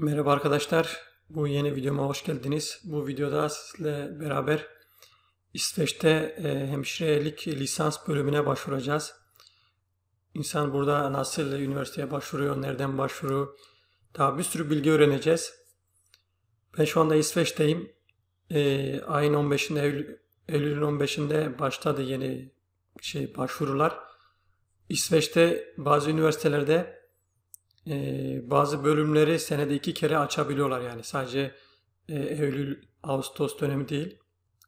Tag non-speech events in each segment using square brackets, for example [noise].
Merhaba arkadaşlar. Bu yeni videoma hoş geldiniz. Bu videoda sizle beraber İsveç'te e, hemşirelik lisans bölümüne başvuracağız. İnsan burada nasıl üniversiteye başvuruyor, nereden başvuruyor, daha bir sürü bilgi öğreneceğiz. Ben şu anda İsveç'teyim. E, ayın 15'inde, Eylül, Eylül'ün 15'inde başladı yeni şey başvurular. İsveç'te bazı üniversitelerde ee, bazı bölümleri senede iki kere açabiliyorlar yani sadece e, Eylül Ağustos dönemi değil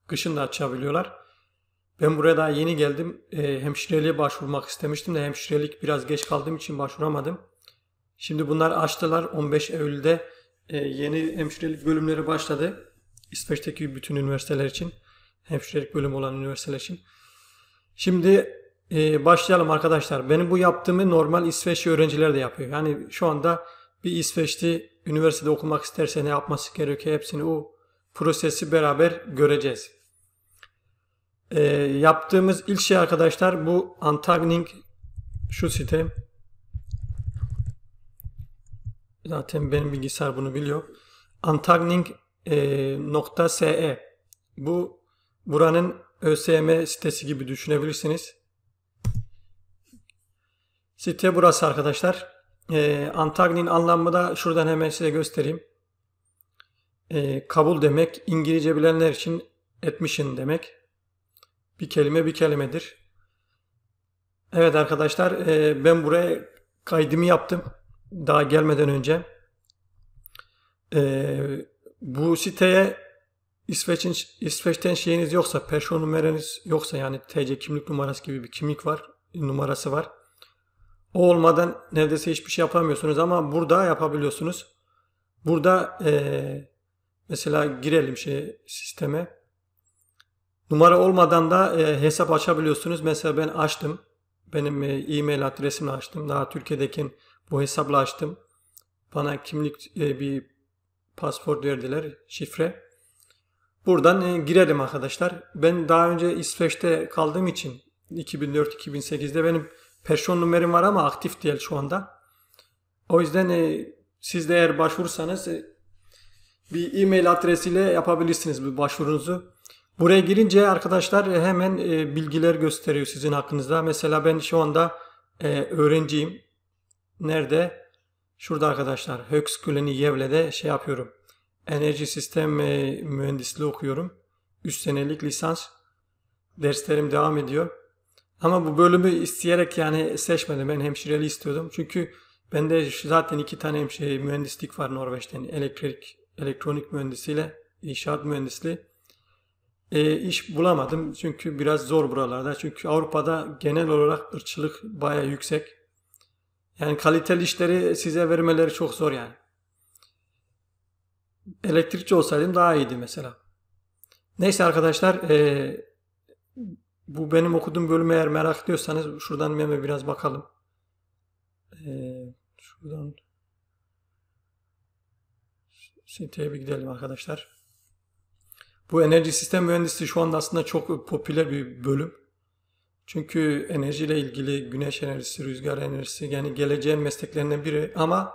kışın da açabiliyorlar. Ben buraya daha yeni geldim. E, hemşireliğe başvurmak istemiştim de hemşirelik biraz geç kaldığım için başvuramadım. Şimdi bunlar açtılar. 15 Eylül'de e, yeni hemşirelik bölümleri başladı. İsveç'teki bütün üniversiteler için. Hemşirelik bölümü olan üniversiteler için. Şimdi ee, başlayalım arkadaşlar. Benim bu yaptığımı normal İsveçli öğrenciler de yapıyor. Yani şu anda bir İsveçli üniversitede okumak isterse ne yapması gerekiyor hepsini o prosesi beraber göreceğiz. Ee, yaptığımız ilk şey arkadaşlar bu Antagning şu site. Zaten benim bilgisayar bunu biliyor. Antagning.se e, Bu buranın ÖSYM sitesi gibi düşünebilirsiniz. Site burası arkadaşlar. E, ee, antagnin anlamı da şuradan hemen size göstereyim. E, kabul demek İngilizce bilenler için etmişin demek. Bir kelime bir kelimedir. Evet arkadaşlar e, ben buraya kaydımı yaptım. Daha gelmeden önce. E, bu siteye İsveç'in İsveç'ten şeyiniz yoksa, person numaranız yoksa yani TC kimlik numarası gibi bir kimlik var, numarası var. O olmadan neredeyse hiçbir şey yapamıyorsunuz ama burada yapabiliyorsunuz. Burada ee, mesela girelim şey sisteme. Numara olmadan da e, hesap açabiliyorsunuz. Mesela ben açtım. Benim e-mail adresimi açtım. Daha Türkiye'deki bu hesapla açtım. Bana kimlik e, bir pasport verdiler, şifre. Buradan e, girelim arkadaşlar. Ben daha önce İsveç'te kaldığım için 2004-2008'de benim Perşon numarim var ama aktif değil şu anda. O yüzden e, siz de eğer başvursanız e, bir e-mail adresiyle yapabilirsiniz bu başvurunuzu. Buraya girince arkadaşlar hemen e, bilgiler gösteriyor sizin hakkınızda. Mesela ben şu anda e, öğrenciyim. Nerede? Şurada arkadaşlar. Hökskuleni Yevle'de şey yapıyorum. Enerji sistem e, mühendisliği okuyorum. Üst senelik lisans. Derslerim devam ediyor. Ama bu bölümü isteyerek yani seçmedim. Ben hemşireli istiyordum. Çünkü ben bende zaten iki tane hemşire mühendislik var Norveç'ten. Elektrik, elektronik mühendisiyle inşaat mühendisliği. E, iş bulamadım çünkü biraz zor buralarda. Çünkü Avrupa'da genel olarak ırçılık baya yüksek. Yani kaliteli işleri size vermeleri çok zor yani. Elektrikçi olsaydım daha iyiydi mesela. Neyse arkadaşlar e, bu benim okuduğum bölümü eğer merak ediyorsanız şuradan meme biraz bakalım. Ee, şuradan siteye bir gidelim arkadaşlar. Bu enerji sistem mühendisliği şu anda aslında çok popüler bir bölüm. Çünkü enerjiyle ilgili güneş enerjisi, rüzgar enerjisi yani geleceğin mesleklerinden biri ama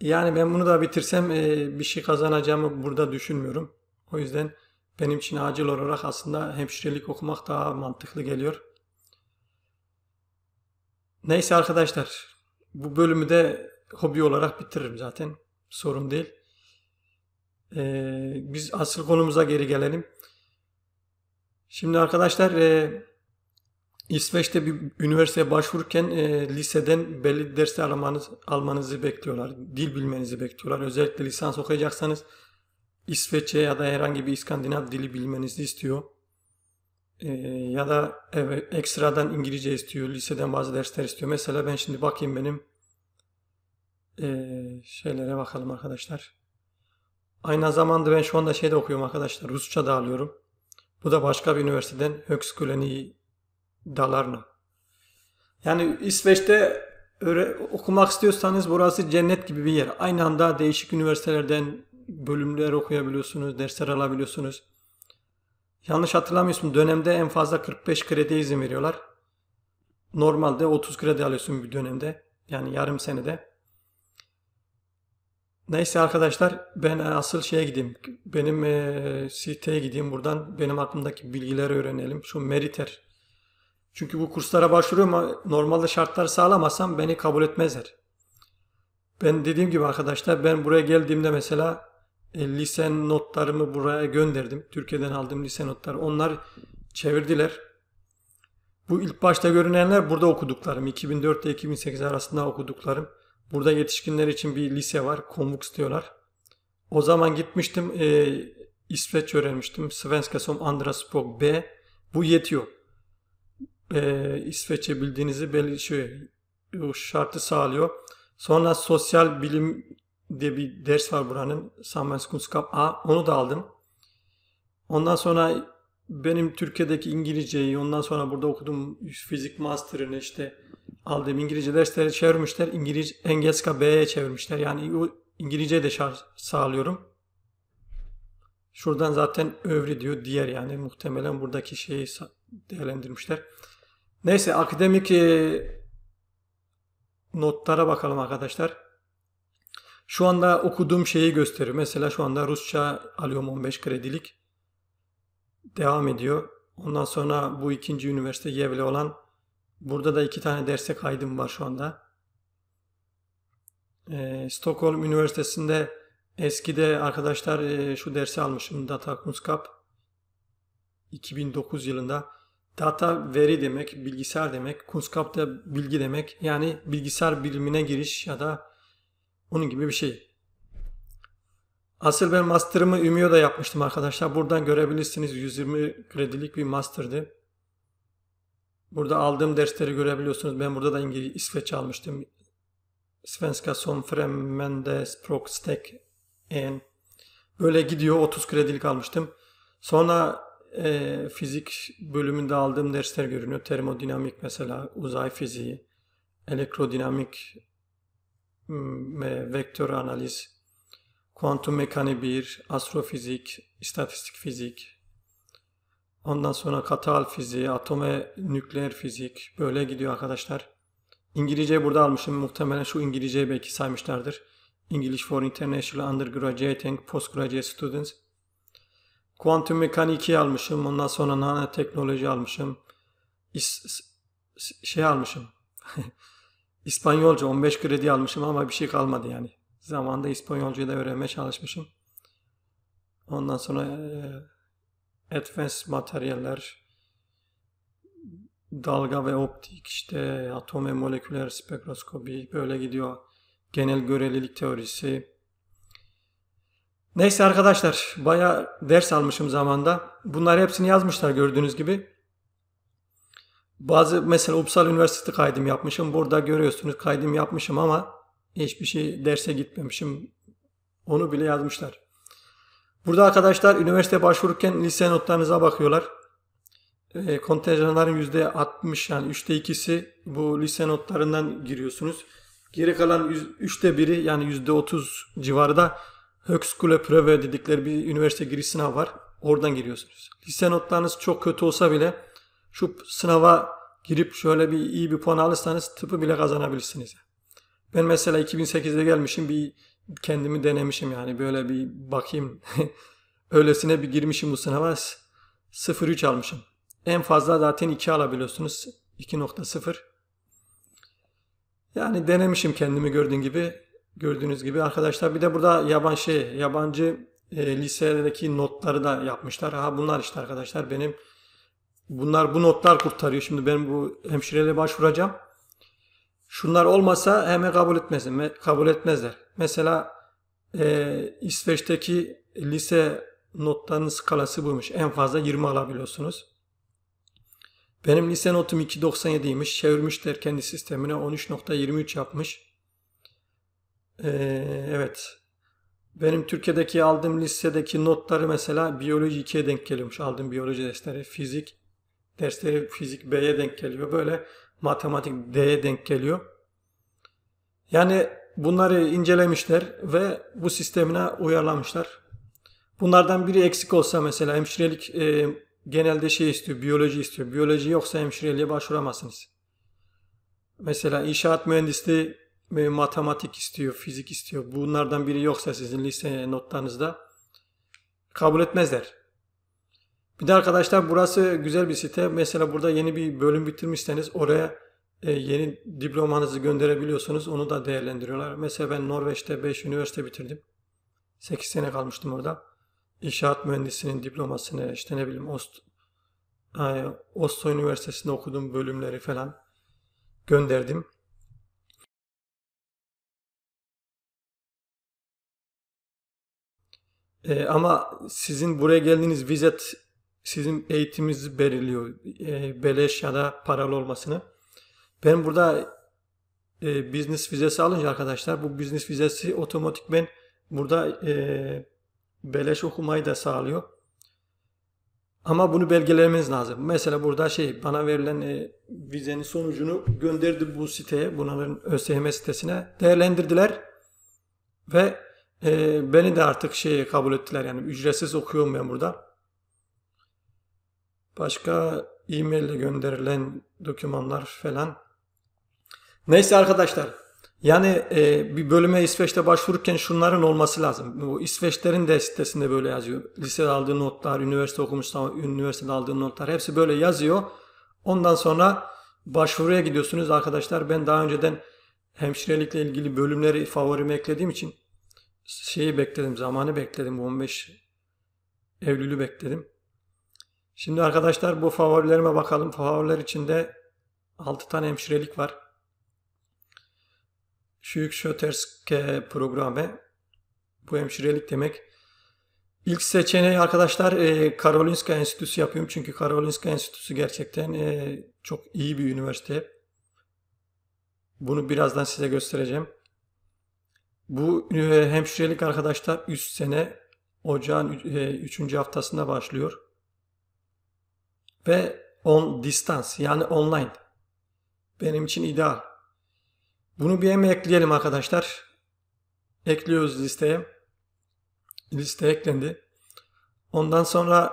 yani ben bunu da bitirsem e, bir şey kazanacağımı burada düşünmüyorum. O yüzden benim için acil olarak aslında hemşirelik okumak daha mantıklı geliyor. Neyse arkadaşlar bu bölümü de hobi olarak bitiririm zaten. Sorun değil. Ee, biz asıl konumuza geri gelelim. Şimdi arkadaşlar e, İsveç'te bir üniversiteye başvururken e, liseden belli dersler almanız, almanızı bekliyorlar. Dil bilmenizi bekliyorlar. Özellikle lisans okuyacaksanız İsveççe ya da herhangi bir İskandinav dili bilmenizi istiyor. E, ya da evet, ekstradan İngilizce istiyor, liseden bazı dersler istiyor. Mesela ben şimdi bakayım benim e, şeylere bakalım arkadaşlar. Aynı zamanda ben şu anda şeyde okuyorum arkadaşlar, Rusça da alıyorum. Bu da başka bir üniversiteden, Högskolen Dalarna. Yani İsveç'te öyle, okumak istiyorsanız burası cennet gibi bir yer. Aynı anda değişik üniversitelerden bölümler okuyabiliyorsunuz, dersler alabiliyorsunuz. Yanlış hatırlamıyorsun dönemde en fazla 45 kredi izin veriyorlar. Normalde 30 kredi alıyorsun bir dönemde. Yani yarım senede. Neyse arkadaşlar ben asıl şeye gideyim. Benim e, siteye gideyim buradan. Benim aklımdaki bilgileri öğrenelim. Şu Meriter. Çünkü bu kurslara başvuruyorum ama normalde şartlar sağlamasam beni kabul etmezler. Ben dediğim gibi arkadaşlar ben buraya geldiğimde mesela e, lise notlarımı buraya gönderdim. Türkiye'den aldığım lise notları. Onlar çevirdiler. Bu ilk başta görünenler burada okuduklarım. 2004 ile 2008 arasında okuduklarım. Burada yetişkinler için bir lise var. Konvux diyorlar. O zaman gitmiştim. E, İsveç öğrenmiştim. Svenska som andra språk B. Bu yetiyor. E, İsveççe bildiğinizi belli şey, şartı sağlıyor. Sonra sosyal bilim diye bir ders var buranın. Samuel Kunskamp. A, onu da aldım. Ondan sonra benim Türkiye'deki İngilizceyi, ondan sonra burada okuduğum fizik master'ını işte aldığım İngilizce dersleri çevirmişler. İngiliz, Engelska B'ye çevirmişler. Yani o İngilizce de sağlıyorum. Şuradan zaten övri diyor diğer yani muhtemelen buradaki şeyi değerlendirmişler. Neyse akademik e, notlara bakalım arkadaşlar. Şu anda okuduğum şeyi gösterir. Mesela şu anda Rusça alıyorum 15 kredilik. Devam ediyor. Ondan sonra bu ikinci üniversite Yevle olan burada da iki tane derse kaydım var şu anda. Ee, Stockholm Üniversitesi'nde eskide arkadaşlar e, şu dersi almışım Data Kunskap 2009 yılında. Data veri demek, bilgisayar demek, Kunskap da bilgi demek. Yani bilgisayar bilimine giriş ya da onun gibi bir şey. Asıl ben master'ımı ümiyoda yapmıştım arkadaşlar. Buradan görebilirsiniz 120 kredilik bir master'dı. Burada aldığım dersleri görebiliyorsunuz. Ben burada da İngiliz İsveç almıştım. Svenska som främmande språkstek en. Böyle gidiyor 30 kredilik almıştım. Sonra e, fizik bölümünde aldığım dersler görünüyor. Termodinamik mesela uzay fiziği, elektrodinamik ve vektör analiz, kuantum mekaniği 1, astrofizik, istatistik fizik, ondan sonra katal fiziği, atom ve nükleer fizik böyle gidiyor arkadaşlar. İngilizceyi burada almışım. Muhtemelen şu İngilizceyi belki saymışlardır. English for International Undergraduate and Postgraduate Students. Kuantum mekaniği almışım. Ondan sonra nanoteknoloji almışım. İs, şey almışım. [laughs] İspanyolca 15 kredi almışım ama bir şey kalmadı yani. Zamanında İspanyolcayı da öğrenmeye çalışmışım. Ondan sonra e, advanced materyaller, dalga ve optik, işte atom ve moleküler spektroskopi böyle gidiyor. Genel görelilik teorisi. Neyse arkadaşlar baya ders almışım zamanda. Bunları hepsini yazmışlar gördüğünüz gibi. Bazı mesela Uppsala Üniversitesi kaydım yapmışım. Burada görüyorsunuz kaydım yapmışım ama hiçbir şey derse gitmemişim. Onu bile yazmışlar. Burada arkadaşlar üniversite başvururken lise notlarınıza bakıyorlar. E, kontenjanların %60 yani 3'te 2'si bu lise notlarından giriyorsunuz. Geri kalan 3'te 1'i yani %30 civarında Högskule Pröve dedikleri bir üniversite giriş sınavı var. Oradan giriyorsunuz. Lise notlarınız çok kötü olsa bile şu sınava girip şöyle bir iyi bir puan alırsanız tıpı bile kazanabilirsiniz. Ben mesela 2008'de gelmişim bir kendimi denemişim yani böyle bir bakayım. [laughs] Öylesine bir girmişim bu sınava 0-3 almışım. En fazla zaten 2 alabiliyorsunuz. 2.0. Yani denemişim kendimi gördüğün gibi. Gördüğünüz gibi arkadaşlar bir de burada yaban şey, yabancı e, lisedeki notları da yapmışlar. Ha bunlar işte arkadaşlar benim Bunlar bu notlar kurtarıyor. Şimdi ben bu hemşireliğe başvuracağım. Şunlar olmasa hemen kabul etmezler. Kabul etmezler. Mesela e, İsveç'teki lise notlarının skalası buymuş. En fazla 20 alabiliyorsunuz. Benim lise notum 2.97'ymiş. Çevirmişler kendi sistemine 13.23 yapmış. Ee, evet. Benim Türkiye'deki aldığım lisedeki notları mesela biyoloji 2'ye denk geliyormuş. Aldığım biyoloji dersleri, fizik Dersleri fizik B'ye denk geliyor. Böyle matematik D'ye denk geliyor. Yani bunları incelemişler ve bu sistemine uyarlamışlar. Bunlardan biri eksik olsa mesela hemşirelik e, genelde şey istiyor, biyoloji istiyor. Biyoloji yoksa hemşireliğe başvuramazsınız. Mesela inşaat mühendisliği e, matematik istiyor, fizik istiyor. Bunlardan biri yoksa sizin lise notlarınızda kabul etmezler. Bir de arkadaşlar burası güzel bir site. Mesela burada yeni bir bölüm bitirmişseniz oraya e, yeni diplomanızı gönderebiliyorsunuz. Onu da değerlendiriyorlar. Mesela ben Norveç'te 5 üniversite bitirdim. 8 sene kalmıştım orada. İnşaat mühendisinin diplomasını işte ne bileyim Ost, e, Oslo Üniversitesi'nde okuduğum bölümleri falan gönderdim. E, ama sizin buraya geldiğiniz vizet sizin eğitiminizi belirliyor. E, beleş ya da paralı olmasını. Ben burada e, business vizesi alınca arkadaşlar bu business vizesi otomatik ben burada e, beleş okumayı da sağlıyor. Ama bunu belgelemeniz lazım. Mesela burada şey bana verilen e, vizenin sonucunu gönderdi bu siteye, bunların ÖSYM sitesine değerlendirdiler ve e, beni de artık şey kabul ettiler. Yani ücretsiz okuyorum ben burada. Başka e-mail ile gönderilen dokümanlar falan. Neyse arkadaşlar. Yani e, bir bölüme İsveç'te başvururken şunların olması lazım. Bu İsveçlerin de sitesinde böyle yazıyor. Lise aldığı notlar, üniversite okumuşsa üniversitede aldığı notlar hepsi böyle yazıyor. Ondan sonra başvuruya gidiyorsunuz arkadaşlar. Ben daha önceden hemşirelikle ilgili bölümleri favorime eklediğim için şeyi bekledim, zamanı bekledim. 15 Eylül'ü bekledim. Şimdi arkadaşlar bu favorilerime bakalım. Favoriler içinde 6 tane hemşirelik var. Şu Şüksöterske programı. Bu hemşirelik demek. İlk seçeneği arkadaşlar e, Karolinska Enstitüsü yapıyorum. Çünkü Karolinska Enstitüsü gerçekten e, çok iyi bir üniversite. Bunu birazdan size göstereceğim. Bu e, hemşirelik arkadaşlar üst sene ocağın 3. E, haftasında başlıyor ve on distans yani online. Benim için ideal. Bunu bir yeme ekleyelim arkadaşlar. Ekliyoruz listeye. Liste eklendi. Ondan sonra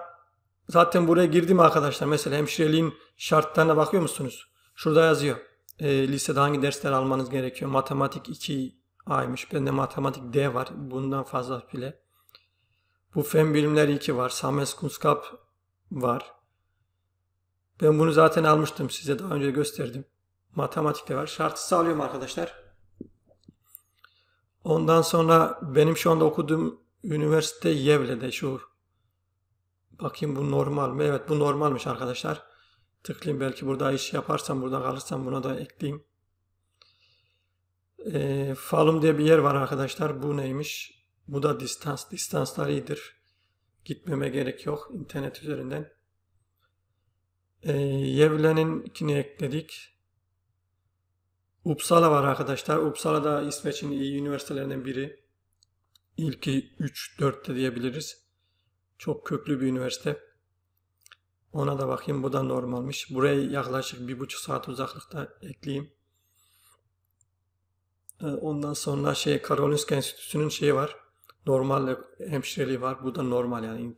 zaten buraya girdim arkadaşlar. Mesela hemşireliğin şartlarına bakıyor musunuz? Şurada yazıyor. E, lisede hangi dersler almanız gerekiyor? Matematik 2 A'ymış. Bende matematik D var. Bundan fazla bile. Bu fen bilimleri 2 var. Sames Kunskap var. Ben bunu zaten almıştım. Size daha önce gösterdim. Matematikte var. Şartı sağlıyorum arkadaşlar. Ondan sonra benim şu anda okuduğum üniversite Yevle'de şu. Bakayım bu normal mi? Evet bu normalmiş arkadaşlar. Tıklayayım belki burada iş yaparsam burada kalırsam buna da ekleyeyim. E, Falum diye bir yer var arkadaşlar. Bu neymiş? Bu da distans. Distanslar iyidir. Gitmeme gerek yok internet üzerinden. E, ee, Yevlen'inkini ekledik. Uppsala var arkadaşlar. Uppsala da İsveç'in iyi üniversitelerinden biri. İlki 3-4'te diyebiliriz. Çok köklü bir üniversite. Ona da bakayım. Bu da normalmiş. Buraya yaklaşık bir buçuk saat uzaklıkta ekleyeyim. Ee, ondan sonra şey Karolinska Enstitüsü'nün şeyi var. Normal hemşireliği var. Bu da normal yani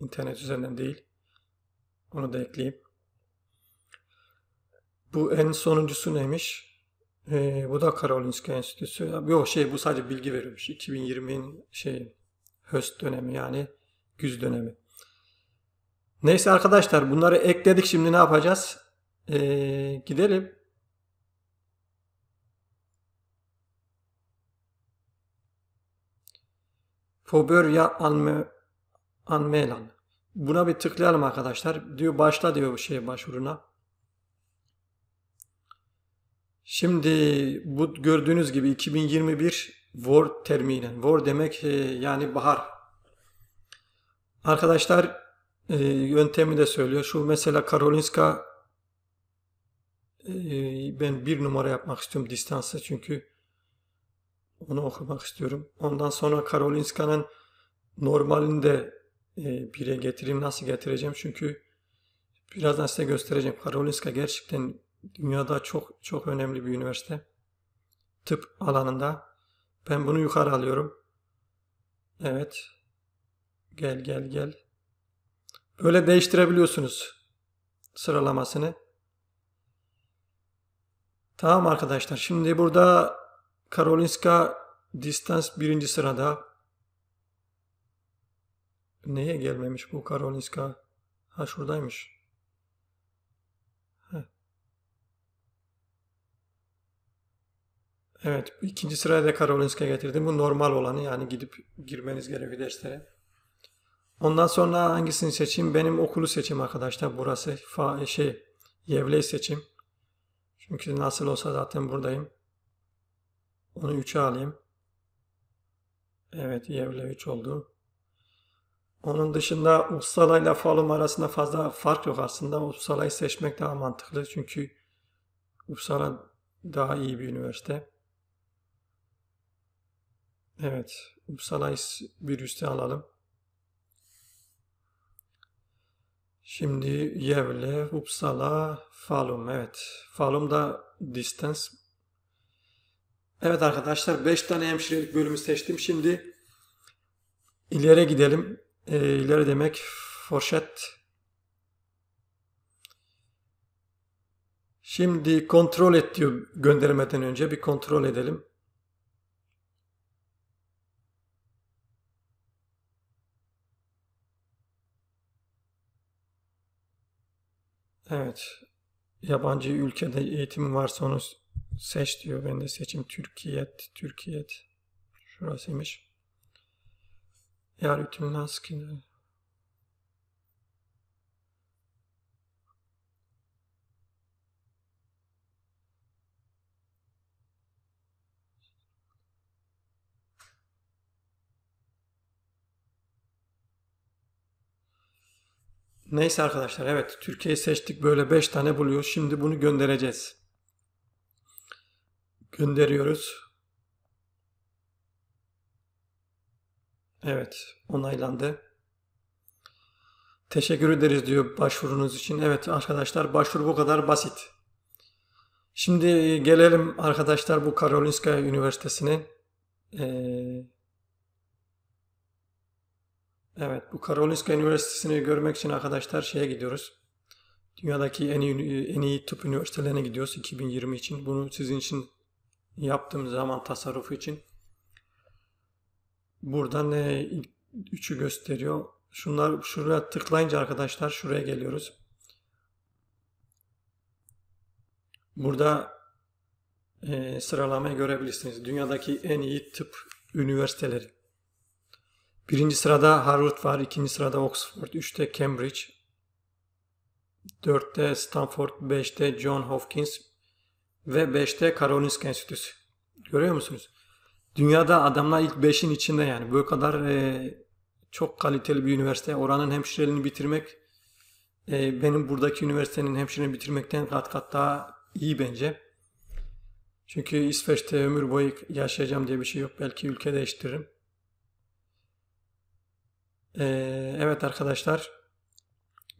internet üzerinden değil. Onu da ekleyeyim. Bu en sonuncusu neymiş? Ee, bu da Karolinska Enstitüsü. Yok şey bu sadece bilgi veriyormuş. 2020'nin şey höst dönemi yani güz dönemi. Neyse arkadaşlar bunları ekledik şimdi ne yapacağız? Ee, gidelim. Pobörya anme, anmelan. Buna bir tıklayalım arkadaşlar. Diyor başla diyor bu şey başvuruna. Şimdi bu gördüğünüz gibi 2021 war terminen. War demek e, yani bahar. Arkadaşlar e, yöntemi de söylüyor. Şu mesela Karolinska e, ben bir numara yapmak istiyorum distansı çünkü onu okumak istiyorum. Ondan sonra Karolinska'nın normalini de bire getireyim. Nasıl getireceğim? Çünkü birazdan size göstereceğim. Karolinska gerçekten Dünyada çok çok önemli bir üniversite. Tıp alanında. Ben bunu yukarı alıyorum. Evet. Gel gel gel. Böyle değiştirebiliyorsunuz sıralamasını. Tamam arkadaşlar. Şimdi burada Karolinska distans birinci sırada. Neye gelmemiş bu Karolinska? Ha şuradaymış. Evet. ikinci sıraya da Karolinska getirdim. Bu normal olanı yani gidip girmeniz gerekiyor derslere. Ondan sonra hangisini seçeyim? Benim okulu seçim arkadaşlar. Burası fa şey Yevley seçim. Çünkü nasıl olsa zaten buradayım. Onu 3'e alayım. Evet Yevle 3 oldu. Onun dışında Uppsala ile Falun arasında fazla fark yok aslında. Uppsala'yı seçmek daha mantıklı çünkü Uppsala daha iyi bir üniversite. Evet. Upsalize virüste alalım. Şimdi Yevle, Uppsala, Falum. Evet. Falum da distance. Evet arkadaşlar 5 tane hemşirelik bölümü seçtim. Şimdi ileri gidelim. E, ileri demek forşet. Şimdi kontrol et diyor göndermeden önce bir kontrol edelim. Evet. Yabancı ülkede eğitim varsa onu seç diyor. Ben de seçim Türkiye, Türkiye. Şurasıymış. Yer hükümden sıkıntı. Neyse arkadaşlar evet Türkiye'yi seçtik böyle 5 tane buluyor. Şimdi bunu göndereceğiz. Gönderiyoruz. Evet onaylandı. Teşekkür ederiz diyor başvurunuz için. Evet arkadaşlar başvuru bu kadar basit. Şimdi gelelim arkadaşlar bu Karolinska Üniversitesi'ne. Ee, Evet bu Karolinska Üniversitesi'ni görmek için arkadaşlar şeye gidiyoruz. Dünyadaki en iyi, en iyi tıp üniversitelerine gidiyoruz 2020 için. Bunu sizin için yaptığım zaman tasarrufu için. Burada ne üçü gösteriyor. Şunlar şuraya tıklayınca arkadaşlar şuraya geliyoruz. Burada e, sıralamayı görebilirsiniz. Dünyadaki en iyi tıp üniversiteleri. Birinci sırada Harvard var, ikinci sırada Oxford, üçte Cambridge, dörtte Stanford, beşte John Hopkins ve beşte Karolinska Enstitüsü. Görüyor musunuz? Dünyada adamlar ilk beşin içinde yani. Bu kadar e, çok kaliteli bir üniversite. Oranın hemşireliğini bitirmek e, benim buradaki üniversitenin hemşireliğini bitirmekten kat kat daha iyi bence. Çünkü İsveç'te ömür boyu yaşayacağım diye bir şey yok. Belki ülke değiştiririm. Ee, evet arkadaşlar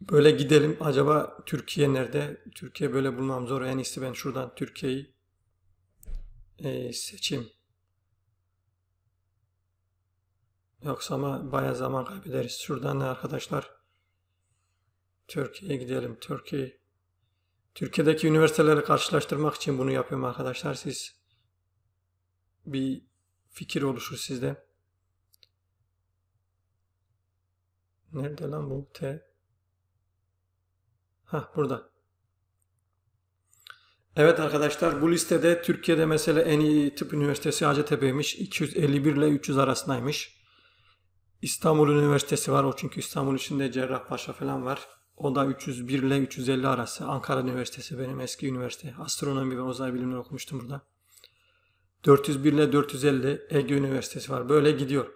böyle gidelim. Acaba Türkiye nerede? Türkiye böyle bulmam zor. En iyisi ben şuradan Türkiye'yi e, seçeyim. Yoksa ama baya zaman kaybederiz. Şuradan ne arkadaşlar? Türkiye'ye gidelim. Türkiye. Türkiye'deki üniversiteleri karşılaştırmak için bunu yapıyorum arkadaşlar. Siz bir fikir oluşur sizde. Nerede lan bu T? Ha burada. Evet arkadaşlar bu listede Türkiye'de mesela en iyi tıp üniversitesi Hacettepe'ymiş. 251 ile 300 arasındaymış. İstanbul Üniversitesi var. O çünkü İstanbul içinde Cerrahpaşa falan var. O da 301 ile 350 arası. Ankara Üniversitesi benim eski üniversite. Astronomi ve uzay bilimleri okumuştum burada. 401 ile 450 Ege Üniversitesi var. Böyle gidiyor.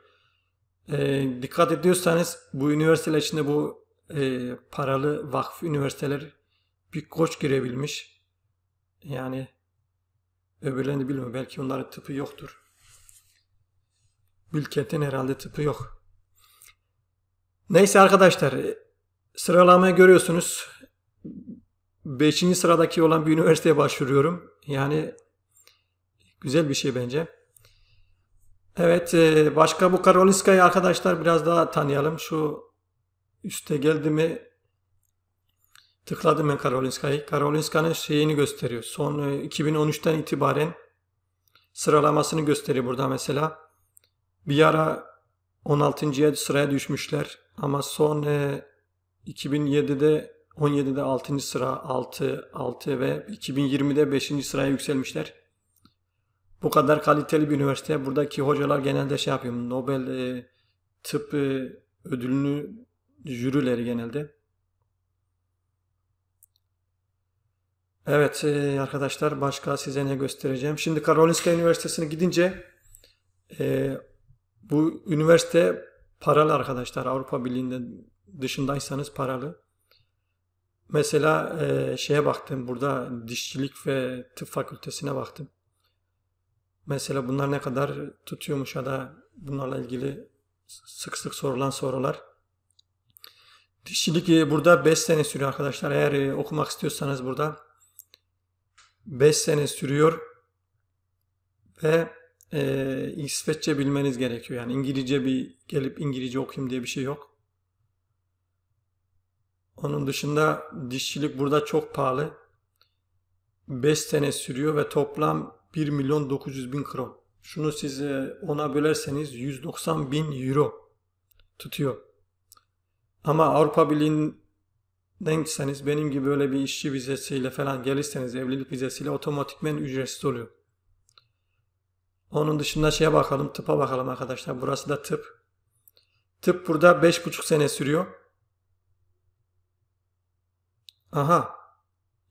E, dikkat ediyorsanız bu üniversiteler içinde bu e, paralı vakıf üniversiteler bir koç girebilmiş. Yani öbürlerini bilmiyorum. Belki onların tıpı yoktur. Bilkent'in herhalde tıpı yok. Neyse arkadaşlar e, sıralamayı görüyorsunuz. Beşinci sıradaki olan bir üniversiteye başvuruyorum. Yani güzel bir şey bence. Evet e, başka bu Karolinska'yı arkadaşlar biraz daha tanıyalım. Şu üste geldi mi tıkladım ben Karolinska'yı. Karolinska'nın şeyini gösteriyor. Son 2013'ten e, itibaren sıralamasını gösteriyor burada mesela. Bir ara 16. sıraya düşmüşler ama son 2007'de 17'de 6. sıra 6 6 ve 2020'de 5. sıraya yükselmişler bu kadar kaliteli bir üniversite. Buradaki hocalar genelde şey yapıyor. Nobel e, tıp e, ödülünü jürileri genelde. Evet e, arkadaşlar başka size ne göstereceğim. Şimdi Karolinska Üniversitesi'ne gidince e, bu üniversite paralı arkadaşlar. Avrupa Birliği'nde dışındaysanız paralı. Mesela e, şeye baktım burada dişçilik ve tıp fakültesine baktım. Mesela bunlar ne kadar tutuyormuş ya da bunlarla ilgili sık sık sorulan sorular. Dişçilik burada 5 sene sürüyor arkadaşlar. Eğer e, okumak istiyorsanız burada 5 sene sürüyor ve e, İsveççe bilmeniz gerekiyor. Yani İngilizce bir gelip İngilizce okuyayım diye bir şey yok. Onun dışında dişçilik burada çok pahalı. 5 sene sürüyor ve toplam 1 milyon 900 bin kron. Şunu siz e, ona bölerseniz 190 bin euro tutuyor. Ama Avrupa Birliği'nden benim gibi böyle bir işçi vizesiyle falan gelirseniz evlilik vizesiyle otomatikmen ücretsiz oluyor. Onun dışında şeye bakalım tıpa bakalım arkadaşlar. Burası da tıp. Tıp burada 5,5 sene sürüyor. Aha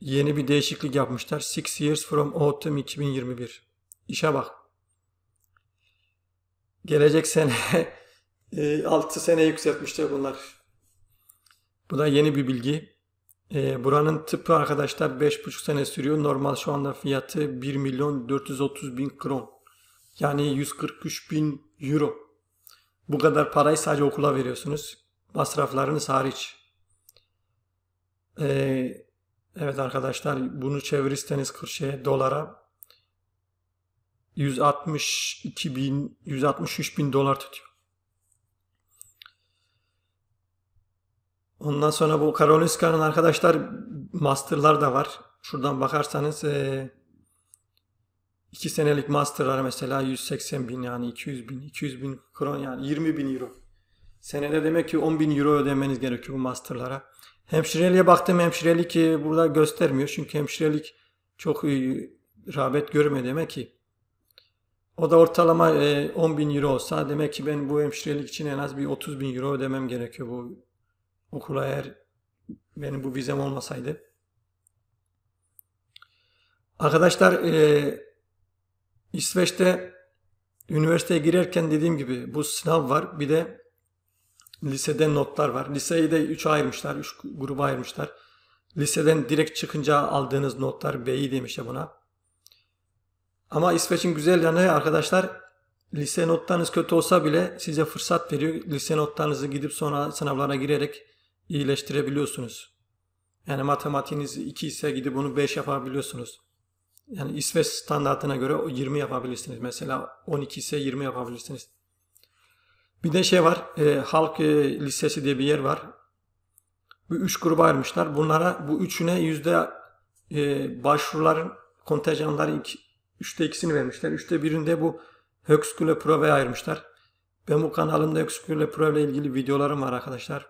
Yeni bir değişiklik yapmışlar. Six years from autumn 2021. İşe bak. Gelecek sene 6 [laughs] e, sene yükseltmişler bunlar. Bu da yeni bir bilgi. E, buranın tıpı arkadaşlar 5,5 sene sürüyor. Normal şu anda fiyatı 1 milyon 430 bin kron. Yani 143 bin euro. Bu kadar parayı sadece okula veriyorsunuz. Masraflarınız hariç. Eee Evet arkadaşlar bunu çevirirseniz Kırşehir dolara 162 bin 163 bin dolar tutuyor. Ondan sonra bu Karolinska'nın arkadaşlar masterlar da var. Şuradan bakarsanız 2 e, senelik masterlar mesela 180 bin yani 200 bin 200 bin kron yani 20 bin euro. Senede demek ki 10 bin euro ödemeniz gerekiyor bu masterlara. Hemşireliğe baktım hemşirelik e, burada göstermiyor. Çünkü hemşirelik çok e, rağbet görmedi demek ki. O da ortalama 10 e, bin euro olsa demek ki ben bu hemşirelik için en az bir 30 bin euro ödemem gerekiyor bu okula eğer benim bu vizem olmasaydı. Arkadaşlar e, İsveç'te üniversiteye girerken dediğim gibi bu sınav var. Bir de lisede notlar var. Liseyi de 3'e ayırmışlar, 3 gruba ayırmışlar. Liseden direkt çıkınca aldığınız notlar demiş ya buna. Ama İsveç'in güzel yanı arkadaşlar lise notlarınız kötü olsa bile size fırsat veriyor. Lise notlarınızı gidip sonra sınavlara girerek iyileştirebiliyorsunuz. Yani matematiğiniz 2 ise gidip onu 5 yapabiliyorsunuz. Yani İsveç standartına göre 20 yapabilirsiniz. Mesela 12 ise 20 yapabilirsiniz. Bir de şey var, e, halk e, lisesi diye bir yer var. Bu üç gruba ayırmışlar. Bunlara, bu üçüne yüzde e, başvuruların kontenjanları iki, üçte ikisini vermişler. Üçte birinde bu höksküle Prove'ye ayırmışlar. Ben bu kanalımda höksküle Prove ile ilgili videolarım var arkadaşlar.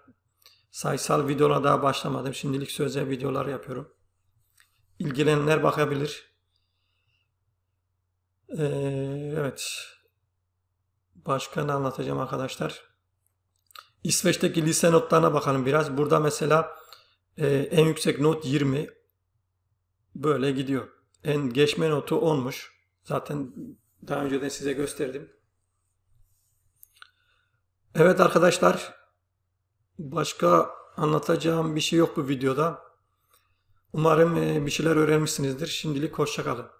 Sayısal videolara daha başlamadım. Şimdilik sözel videolar yapıyorum. İlgilenenler bakabilir. Ee, evet. Başka ne anlatacağım arkadaşlar? İsveç'teki lise notlarına bakalım biraz. Burada mesela e, en yüksek not 20. Böyle gidiyor. En geçme notu 10'muş. Zaten daha önceden size gösterdim. Evet arkadaşlar. Başka anlatacağım bir şey yok bu videoda. Umarım e, bir şeyler öğrenmişsinizdir. Şimdilik hoşçakalın.